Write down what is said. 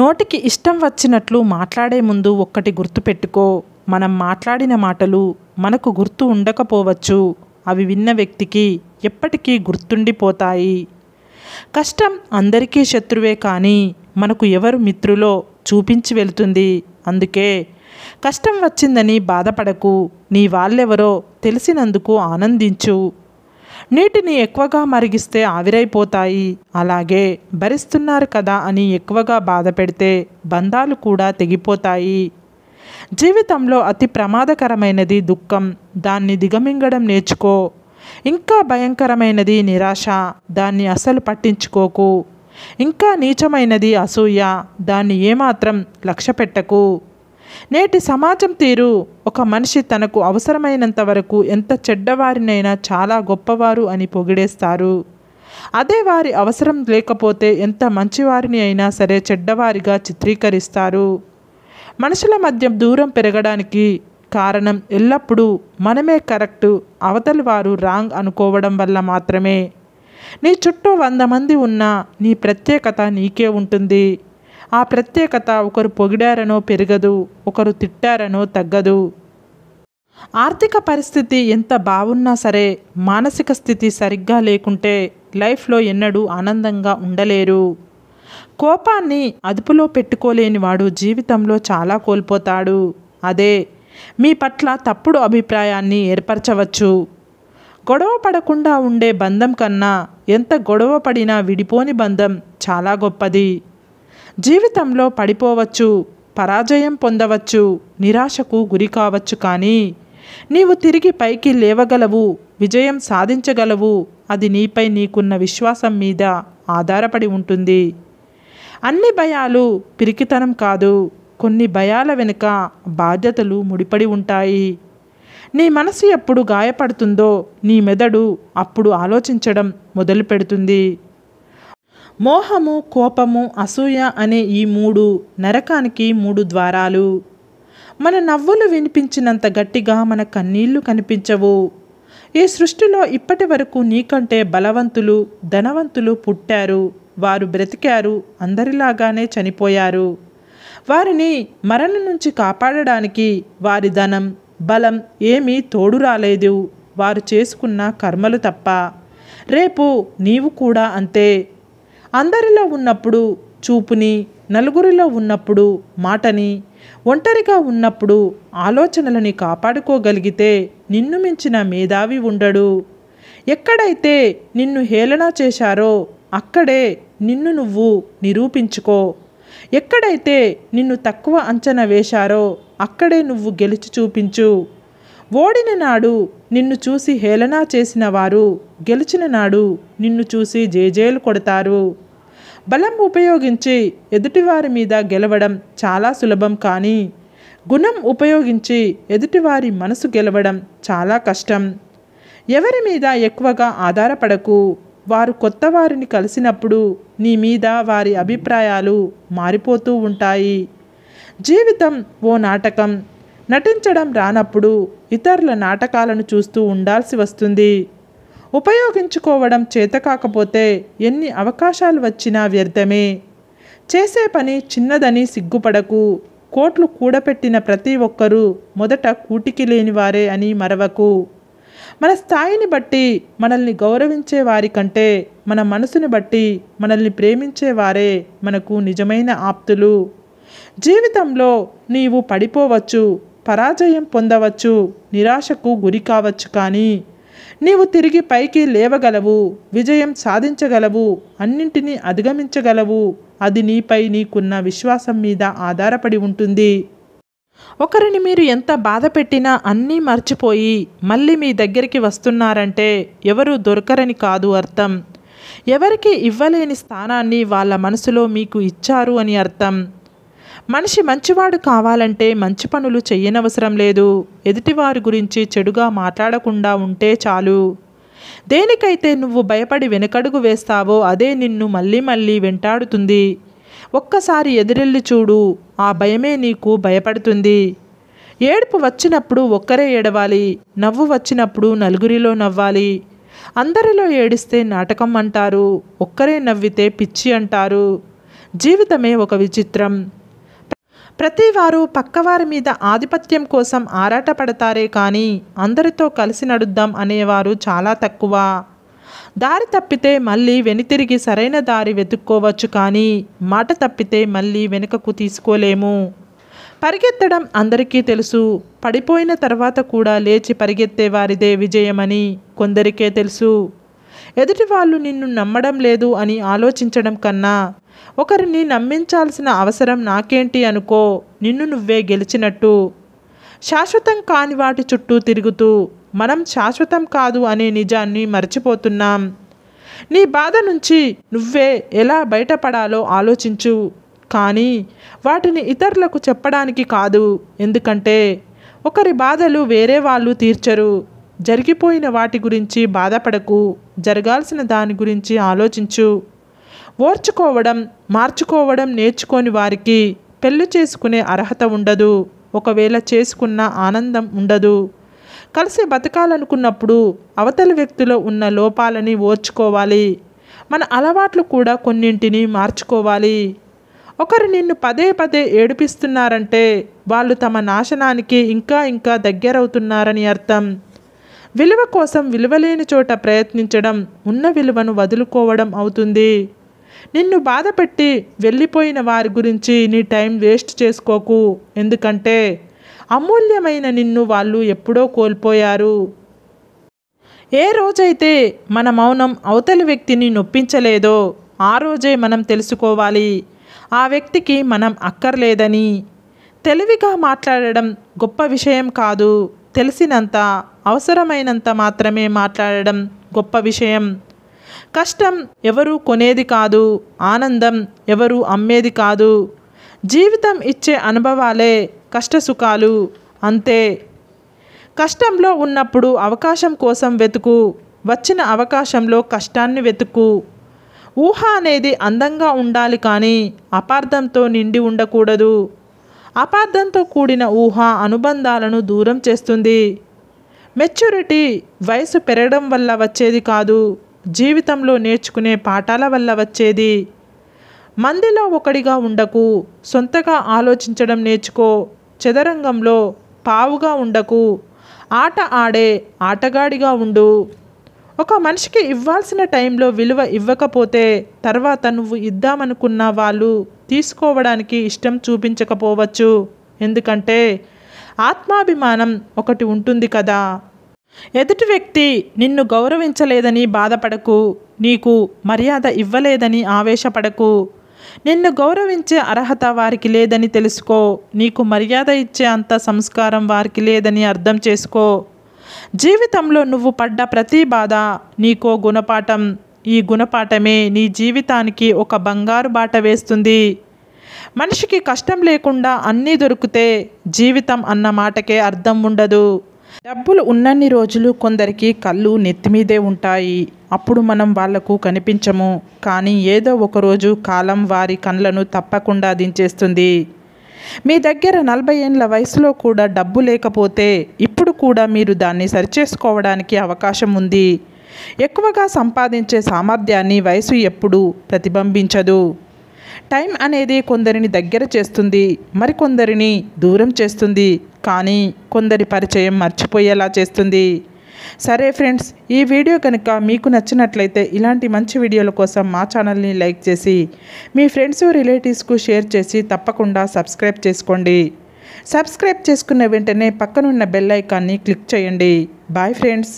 నోటికి ఇష్టం వచ్చినట్లు మాట్లాడే ముందు ఒక్కటి గుర్తుపెట్టుకో మనం మాట్లాడిన మాటలు మనకు గుర్తు ఉండకపోవచ్చు అవి విన్న వ్యక్తికి ఎప్పటికీ గుర్తుండిపోతాయి కష్టం అందరికీ శత్రువే కానీ మనకు ఎవరు మిత్రులో చూపించి వెళుతుంది అందుకే కష్టం వచ్చిందని బాధపడకు నీ వాళ్ళెవరో తెలిసినందుకు ఆనందించు నీటిని ఎక్కువగా మరిగిస్తే ఆవిరైపోతాయి అలాగే భరిస్తున్నారు కదా అని ఎక్కువగా బాధ పెడితే బంధాలు కూడా తెగిపోతాయి జీవితంలో అతి ప్రమాదకరమైనది దుఃఖం దాన్ని దిగమింగడం నేర్చుకో ఇంకా భయంకరమైనది నిరాశ దాన్ని అసలు పట్టించుకోకు ఇంకా నీచమైనది అసూయ దాన్ని ఏమాత్రం లక్ష్య పెట్టకు నేటి సమాజం తీరు ఒక మనిషి తనకు అవసరమైనంత వరకు ఎంత చెడ్డవారినైనా చాలా గొప్పవారు అని పొగిడేస్తారు అదే వారి అవసరం లేకపోతే ఎంత మంచివారిని అయినా సరే చెడ్డవారిగా చిత్రీకరిస్తారు మనుషుల మధ్య దూరం పెరగడానికి కారణం ఎల్లప్పుడూ మనమే కరెక్టు అవతలి వారు రాంగ్ అనుకోవడం వల్ల మాత్రమే నీ చుట్టూ వంద మంది ఉన్నా నీ ప్రత్యేకత నీకే ఉంటుంది ఆ ప్రత్యేకత ఒకరు పొగిడారనో పెరగదు ఒకరు తిట్టారనో తగ్గదు ఆర్థిక పరిస్థితి ఎంత బాగున్నా సరే మానసిక స్థితి సరిగ్గా లేకుంటే లైఫ్లో ఎన్నడూ ఆనందంగా ఉండలేరు కోపాన్ని అదుపులో పెట్టుకోలేని వాడు జీవితంలో చాలా కోల్పోతాడు అదే మీ పట్ల తప్పుడు అభిప్రాయాన్ని ఏర్పరచవచ్చు గొడవ పడకుండా ఉండే బంధం కన్నా ఎంత గొడవ పడినా విడిపోని బంధం చాలా గొప్పది జీవితంలో పడిపోవచ్చు పరాజయం పొందవచ్చు నిరాశకు గురి కావచ్చు కానీ నీవు తిరిగి పైకి లేవగలవు విజయం సాధించగలవు అది నీపై నీకున్న విశ్వాసం మీద ఆధారపడి ఉంటుంది అన్ని భయాలు పిరికితనం కాదు కొన్ని భయాల వెనుక బాధ్యతలు ముడిపడి ఉంటాయి నీ మనసు ఎప్పుడు గాయపడుతుందో నీ మెదడు అప్పుడు ఆలోచించడం మొదలు పెడుతుంది మోహము కోపము అసూయ అనే ఈ మూడు నరకానికి మూడు ద్వారాలు మన నవ్వులు వినిపించినంత గట్టిగా మన కన్నీళ్లు కనిపించవు ఈ సృష్టిలో ఇప్పటి వరకు నీకంటే బలవంతులు ధనవంతులు పుట్టారు వారు బ్రతికారు అందరిలాగానే చనిపోయారు వారిని మరణం నుంచి కాపాడడానికి వారి ధనం బలం ఏమీ తోడు రాలేదు వారు చేసుకున్న కర్మలు తప్ప రేపు నీవు కూడా అంతే అందరిలో ఉన్నప్పుడు చూపుని నలుగురిలో ఉన్నప్పుడు మాటని ఒంటరిగా ఉన్నప్పుడు ఆలోచనలని కాపాడుకోగలిగితే నిన్ను మించిన మేధావి ఉండడు ఎక్కడైతే నిన్ను హేళన చేశారో అక్కడే నిన్ను నువ్వు నిరూపించుకో ఎక్కడైతే నిన్ను తక్కువ అంచనా వేశారో అక్కడే నువ్వు గెలిచి చూపించు ఓడిన నాడు నిన్ను చూసి హేళన చేసిన వారు గెలిచిన నాడు నిన్ను చూసి జేజేలు కొడతారు బలం ఉపయోగించి ఎదుటివారి మీద గెలవడం చాలా సులభం కానీ గుణం ఉపయోగించి ఎదుటివారి మనసు గెలవడం చాలా కష్టం ఎవరి మీద ఎక్కువగా ఆధారపడకు వారు కొత్త వారిని కలిసినప్పుడు నీ మీద వారి అభిప్రాయాలు మారిపోతూ ఉంటాయి జీవితం ఓ నాటకం నటించడం రానప్పుడు ఇతరుల నాటకాలను చూస్తూ ఉండాల్సి వస్తుంది ఉపయోగించుకోవడం చేతకాకపోతే ఎన్ని అవకాశాలు వచ్చినా వ్యర్థమే చేసే పని చిన్నదని సిగ్గుపడకు కోట్లు కూడపెట్టిన ప్రతి ఒక్కరూ మొదట కూటికి లేని వారే అని మరవకు మన స్థాయిని బట్టి మనల్ని గౌరవించే వారి కంటే మన మనసుని బట్టి మనల్ని ప్రేమించేవారే మనకు నిజమైన ఆప్తులు జీవితంలో నీవు పడిపోవచ్చు పరాజయం పొందవచ్చు నిరాశకు గురి కావచ్చు కానీ నీవు తిరిగి పైకి లేవగలవు విజయం సాధించగలవు అన్నింటినీ అధిగమించగలవు అది నీపై నీకున్న విశ్వాసం మీద ఆధారపడి ఉంటుంది ఒకరిని మీరు ఎంత బాధ పెట్టినా అన్నీ మర్చిపోయి మళ్ళీ మీ దగ్గరికి వస్తున్నారంటే ఎవరు దొరకరని కాదు అర్థం ఎవరికి ఇవ్వలేని స్థానాన్ని వాళ్ళ మనసులో మీకు ఇచ్చారు అని అర్థం మనిషి మంచివాడు కావాలంటే మంచి పనులు చేయనవసరం లేదు ఎదుటివారి గురించి చెడుగా మాట్లాడకుండా ఉంటే చాలు దేనికైతే నువ్వు భయపడి వెనకడుగు వేస్తావో అదే నిన్ను మళ్ళీ మళ్ళీ వెంటాడుతుంది ఒక్కసారి ఎదురెళ్ళి చూడు ఆ భయమే నీకు భయపడుతుంది ఏడుపు వచ్చినప్పుడు ఒక్కరే ఏడవాలి నవ్వు వచ్చినప్పుడు నలుగురిలో నవ్వాలి అందరిలో ఏడిస్తే నాటకం అంటారు ఒక్కరే నవ్వితే పిచ్చి అంటారు జీవితమే ఒక విచిత్రం ప్రతివారు పక్కవారి మీద ఆధిపత్యం కోసం ఆరాటపడతారే కానీ అందరితో కలిసి నడుద్దాం అనేవారు చాలా తక్కువ దారి తప్పితే మళ్ళీ వెనుతిరిగి సరైన దారి వెతుక్కోవచ్చు కానీ మాట తప్పితే మళ్ళీ వెనుకకు తీసుకోలేము పరిగెత్తడం అందరికీ తెలుసు పడిపోయిన తర్వాత కూడా లేచి పరిగెత్తే వారిదే విజయమని కొందరికే తెలుసు ఎదుటి వాళ్ళు నిన్ను నమ్మడం లేదు అని ఆలోచించడం కన్నా ఒకరిని నమ్మించాల్సిన అవసరం నాకేంటి అనుకో నిన్ను నువ్వే గెలిచినట్టు శాశ్వతం కాని వాటి చుట్టూ తిరుగుతూ మనం శాశ్వతం కాదు అనే నిజాన్ని మర్చిపోతున్నాం నీ బాధ నుంచి నువ్వే ఎలా బయటపడాలో ఆలోచించు కానీ వాటిని ఇతరులకు చెప్పడానికి కాదు ఎందుకంటే ఒకరి బాధలు వేరే వాళ్ళు తీర్చరు జరిగిపోయిన వాటి గురించి బాధపడకు జరగాల్సిన దాని గురించి ఆలోచించు ఓర్చుకోవడం మార్చుకోవడం నేర్చుకోని వారికి పెళ్లి చేసుకునే అర్హత ఉండదు ఒకవేళ చేసుకున్న ఆనందం ఉండదు కలిసి బతకాలనుకున్నప్పుడు అవతల వ్యక్తిలో ఉన్న లోపాలని ఓర్చుకోవాలి మన అలవాట్లు కూడా కొన్నింటిని మార్చుకోవాలి ఒకరు నిన్ను పదే పదే ఏడిపిస్తున్నారంటే వాళ్ళు తమ నాశనానికి ఇంకా ఇంకా దగ్గరవుతున్నారని అర్థం విలువ కోసం విలువలేని చోట ప్రయత్నించడం ఉన్న విలువను వదులుకోవడం అవుతుంది నిన్ను బాధపెట్టి వెళ్ళిపోయిన వారి గురించి నీ టైం వేస్ట్ చేసుకోకు ఎందుకంటే అమూల్యమైన నిన్ను వాళ్ళు ఎప్పుడో కోల్పోయారు ఏ రోజైతే మన మౌనం అవతలి వ్యక్తిని నొప్పించలేదో ఆ రోజే మనం తెలుసుకోవాలి ఆ వ్యక్తికి మనం అక్కర్లేదని తెలివిగా మాట్లాడడం గొప్ప విషయం కాదు తెలిసినంత అవసరమైనంత మాత్రమే మాట్లాడడం గొప్ప విషయం కష్టం ఎవరు కొనేది కాదు ఆనందం ఎవరు అమ్మేది కాదు జీవితం ఇచ్చే అనుభవాలే కష్టసుఖాలు అంతే కష్టంలో ఉన్నప్పుడు అవకాశం కోసం వెతుకు వచ్చిన అవకాశంలో కష్టాన్ని వెతుకు ఊహ అనేది అందంగా ఉండాలి కానీ అపార్థంతో నిండి ఉండకూడదు అపార్థంతో కూడిన ఊహ అనుబంధాలను దూరం చేస్తుంది మెచ్యూరిటీ వయసు పెరగడం వల్ల వచ్చేది కాదు జీవితంలో నేర్చుకునే పాఠాల వల్ల వచ్చేది మందిలో ఒకడిగా ఉండకు సొంతగా ఆలోచించడం నేర్చుకో చదరంగంలో పావుగా ఉండకు ఆట ఆడే ఆటగాడిగా ఉండు ఒక మనిషికి ఇవ్వాల్సిన టైంలో విలువ ఇవ్వకపోతే తర్వాత నువ్వు ఇద్దామనుకున్న వాళ్ళు తీసుకోవడానికి ఇష్టం చూపించకపోవచ్చు ఎందుకంటే ఆత్మాభిమానం ఒకటి ఉంటుంది కదా ఎదుటి వ్యక్తి నిన్ను గౌరవించలేదని బాధపడకు నీకు మర్యాద ఇవ్వలేదని ఆవేశపడకు నిన్ను గౌరవించే అర్హత వారికి లేదని తెలుసుకో నీకు మర్యాద ఇచ్చే అంత సంస్కారం వారికి లేదని అర్థం చేసుకో జీవితంలో నువ్వు పడ్డ ప్రతి బాధ నీకో గుణపాఠం ఈ గుణపాఠమే నీ జీవితానికి ఒక బంగారు బాట వేస్తుంది మనిషికి కష్టం లేకుండా అన్నీ దొరికితే జీవితం అన్న మాటకే అర్థం ఉండదు డబ్బులు ఉన్నన్ని రోజులు కొందరికి కళ్ళు నెత్తిమీదే ఉంటాయి అప్పుడు మనం వాళ్లకు కనిపించము కానీ ఏదో ఒకరోజు కాలం వారి కళ్ళను తప్పకుండా దించేస్తుంది మీ దగ్గర నలభై ఏళ్ళ వయసులో కూడా డబ్బు లేకపోతే ఇప్పుడు కూడా మీరు దాన్ని సరిచేసుకోవడానికి అవకాశం ఉంది ఎక్కువగా సంపాదించే సామర్థ్యాన్ని వయసు ఎప్పుడూ ప్రతిబింబించదు టైం అనేది కొందరిని దగ్గర చేస్తుంది మరికొందరిని దూరం చేస్తుంది కానీ కొందరి పరిచయం మర్చిపోయేలా చేస్తుంది సరే ఫ్రెండ్స్ ఈ వీడియో కనుక మీకు నచ్చినట్లయితే ఇలాంటి మంచి వీడియోల కోసం మా ఛానల్ని లైక్ చేసి మీ ఫ్రెండ్స్ రిలేటివ్స్కు షేర్ చేసి తప్పకుండా సబ్స్క్రైబ్ చేసుకోండి సబ్స్క్రైబ్ చేసుకున్న వెంటనే పక్కనున్న బెల్ ఐకాన్ని క్లిక్ చేయండి బాయ్ ఫ్రెండ్స్